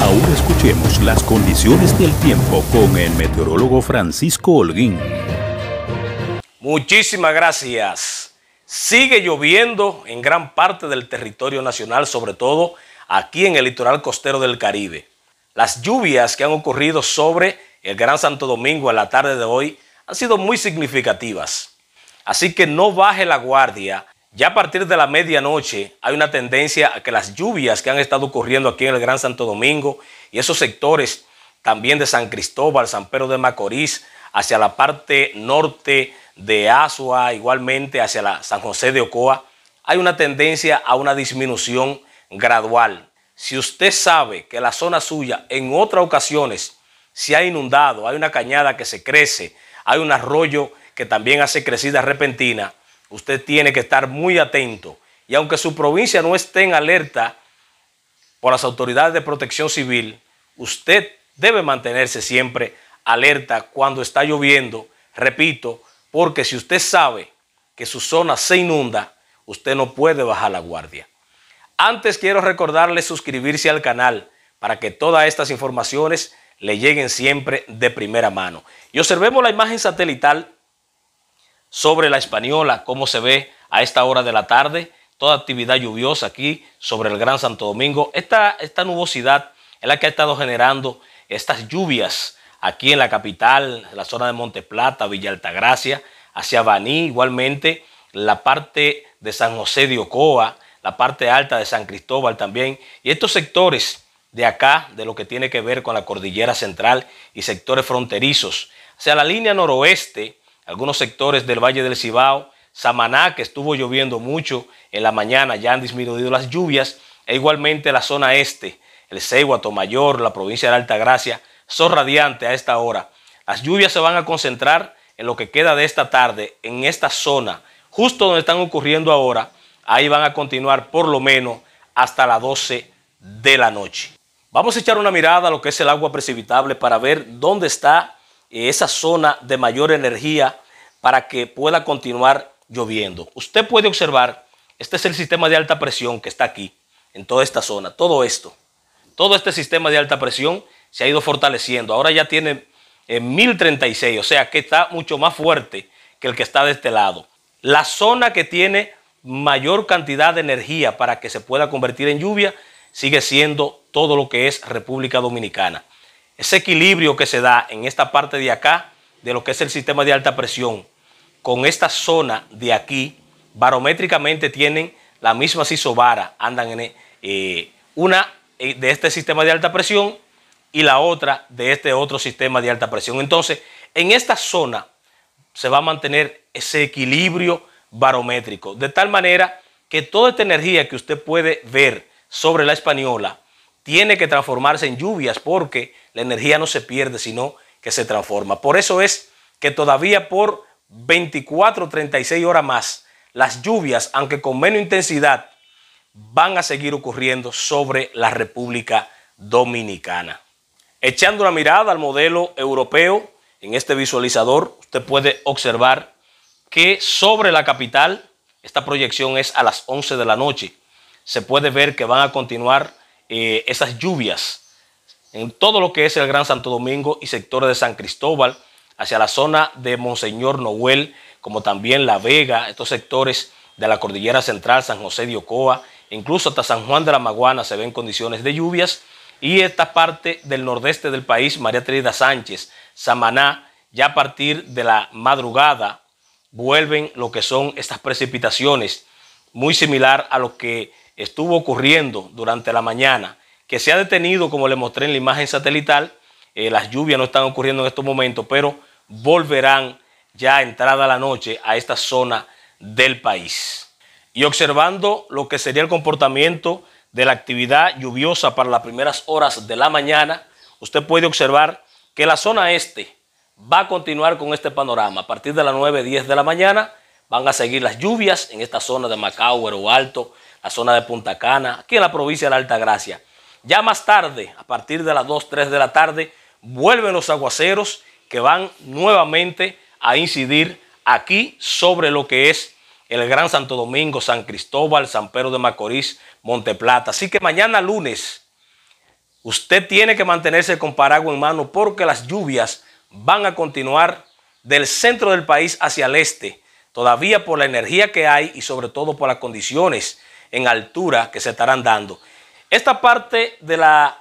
Ahora escuchemos las condiciones del tiempo con el meteorólogo Francisco Holguín. Muchísimas gracias. Sigue lloviendo en gran parte del territorio nacional, sobre todo aquí en el litoral costero del Caribe. Las lluvias que han ocurrido sobre el Gran Santo Domingo en la tarde de hoy han sido muy significativas. Así que no baje la guardia ya a partir de la medianoche hay una tendencia a que las lluvias que han estado ocurriendo aquí en el Gran Santo Domingo y esos sectores también de San Cristóbal, San Pedro de Macorís, hacia la parte norte de Asua, igualmente hacia la San José de Ocoa, hay una tendencia a una disminución gradual. Si usted sabe que la zona suya en otras ocasiones se ha inundado, hay una cañada que se crece, hay un arroyo que también hace crecida repentina, Usted tiene que estar muy atento. Y aunque su provincia no esté en alerta por las autoridades de protección civil, usted debe mantenerse siempre alerta cuando está lloviendo. Repito, porque si usted sabe que su zona se inunda, usted no puede bajar la guardia. Antes quiero recordarle suscribirse al canal para que todas estas informaciones le lleguen siempre de primera mano. Y observemos la imagen satelital sobre la Española, cómo se ve a esta hora de la tarde, toda actividad lluviosa aquí sobre el Gran Santo Domingo. Esta, esta nubosidad es la que ha estado generando estas lluvias aquí en la capital, la zona de Monte Plata, Villa Altagracia, hacia Baní, igualmente la parte de San José de Ocoa, la parte alta de San Cristóbal también, y estos sectores de acá, de lo que tiene que ver con la cordillera central y sectores fronterizos. O sea, la línea noroeste algunos sectores del Valle del Cibao, Samaná, que estuvo lloviendo mucho en la mañana, ya han disminuido las lluvias, e igualmente la zona este, el Ceibo, Mayor, la provincia de Alta Gracia, son radiantes a esta hora. Las lluvias se van a concentrar en lo que queda de esta tarde, en esta zona, justo donde están ocurriendo ahora, ahí van a continuar por lo menos hasta las 12 de la noche. Vamos a echar una mirada a lo que es el agua precipitable para ver dónde está esa zona de mayor energía para que pueda continuar lloviendo. Usted puede observar, este es el sistema de alta presión que está aquí, en toda esta zona, todo esto. Todo este sistema de alta presión se ha ido fortaleciendo. Ahora ya tiene 1036, eh, o sea que está mucho más fuerte que el que está de este lado. La zona que tiene mayor cantidad de energía para que se pueda convertir en lluvia sigue siendo todo lo que es República Dominicana ese equilibrio que se da en esta parte de acá, de lo que es el sistema de alta presión, con esta zona de aquí, barométricamente tienen la misma sisobara. andan en eh, una eh, de este sistema de alta presión y la otra de este otro sistema de alta presión. Entonces, en esta zona se va a mantener ese equilibrio barométrico, de tal manera que toda esta energía que usted puede ver sobre la española tiene que transformarse en lluvias porque la energía no se pierde, sino que se transforma. Por eso es que todavía por 24, 36 horas más, las lluvias, aunque con menos intensidad, van a seguir ocurriendo sobre la República Dominicana. Echando una mirada al modelo europeo, en este visualizador usted puede observar que sobre la capital, esta proyección es a las 11 de la noche, se puede ver que van a continuar eh, esas lluvias en todo lo que es el Gran Santo Domingo y sectores de San Cristóbal, hacia la zona de Monseñor Noel, como también La Vega, estos sectores de la Cordillera Central, San José de Ocoa, incluso hasta San Juan de la Maguana se ven condiciones de lluvias, y esta parte del nordeste del país, María Trinidad Sánchez, Samaná, ya a partir de la madrugada vuelven lo que son estas precipitaciones, muy similar a lo que estuvo ocurriendo durante la mañana que se ha detenido, como le mostré en la imagen satelital. Eh, las lluvias no están ocurriendo en estos momentos, pero volverán ya entrada la noche a esta zona del país. Y observando lo que sería el comportamiento de la actividad lluviosa para las primeras horas de la mañana, usted puede observar que la zona este va a continuar con este panorama. A partir de las 9, 10 de la mañana van a seguir las lluvias en esta zona de Macau, o Alto, la zona de Punta Cana, aquí en la provincia de la Alta Gracia. Ya más tarde, a partir de las 2, 3 de la tarde, vuelven los aguaceros que van nuevamente a incidir aquí sobre lo que es el Gran Santo Domingo, San Cristóbal, San Pedro de Macorís, Monteplata. Así que mañana lunes usted tiene que mantenerse con paraguas en mano porque las lluvias van a continuar del centro del país hacia el este, todavía por la energía que hay y sobre todo por las condiciones en altura que se estarán dando. Esta parte de la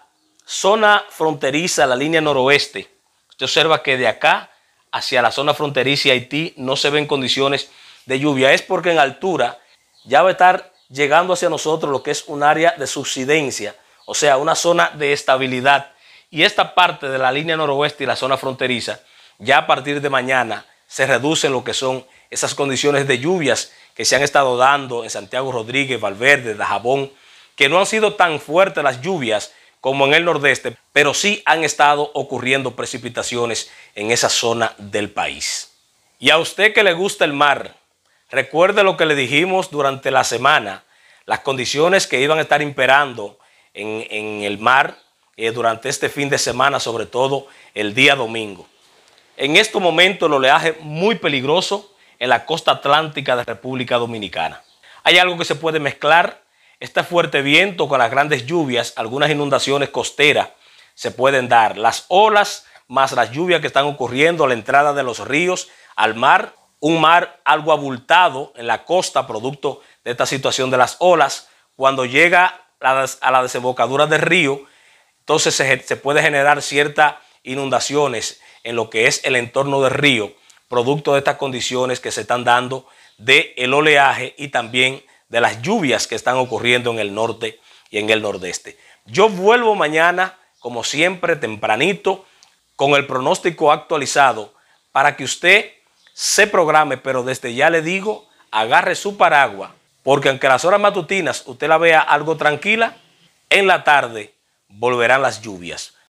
zona fronteriza, la línea noroeste, usted observa que de acá hacia la zona fronteriza Haití no se ven condiciones de lluvia. Es porque en altura ya va a estar llegando hacia nosotros lo que es un área de subsidencia, o sea, una zona de estabilidad. Y esta parte de la línea noroeste y la zona fronteriza, ya a partir de mañana se reducen lo que son esas condiciones de lluvias que se han estado dando en Santiago Rodríguez, Valverde, Dajabón, que no han sido tan fuertes las lluvias como en el nordeste, pero sí han estado ocurriendo precipitaciones en esa zona del país. Y a usted que le gusta el mar, recuerde lo que le dijimos durante la semana, las condiciones que iban a estar imperando en, el mar eh, durante este fin de semana, sobre todo el día domingo. En este momentos el oleaje muy peligroso en la costa atlántica de República Dominicana. Hay algo que se puede mezclar este fuerte viento con las grandes lluvias, algunas inundaciones costeras se pueden dar. Las olas más las lluvias que están ocurriendo a la entrada de los ríos al mar, un mar algo abultado en la costa producto de esta situación de las olas, cuando llega a la desembocadura del río, entonces se, puede generar ciertas inundaciones en lo que es el entorno del río, producto de estas condiciones que se están dando del el oleaje y también de las lluvias que están ocurriendo en el norte y en el nordeste. Yo vuelvo mañana, como siempre, tempranito, con el pronóstico actualizado para que usted se programe, pero desde ya le digo, agarre su paraguas, porque aunque las horas matutinas usted la vea algo tranquila, en la tarde volverán las lluvias.